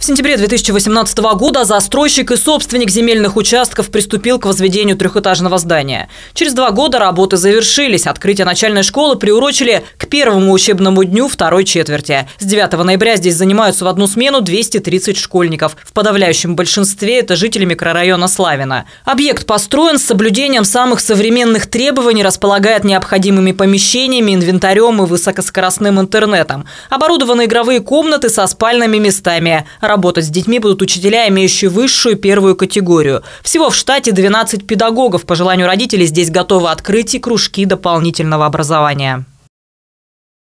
В сентябре 2018 года застройщик и собственник земельных участков приступил к возведению трехэтажного здания. Через два года работы завершились. Открытие начальной школы приурочили к первому учебному дню второй четверти. С 9 ноября здесь занимаются в одну смену 230 школьников. В подавляющем большинстве это жители микрорайона Славина. Объект построен с соблюдением самых современных требований, располагает необходимыми помещениями, инвентарем и высокоскоростным интернетом. Оборудованы игровые комнаты со спальными местами – работать с детьми будут учителя, имеющие высшую первую категорию. Всего в штате 12 педагогов. По желанию родителей здесь готовы открыть и кружки дополнительного образования.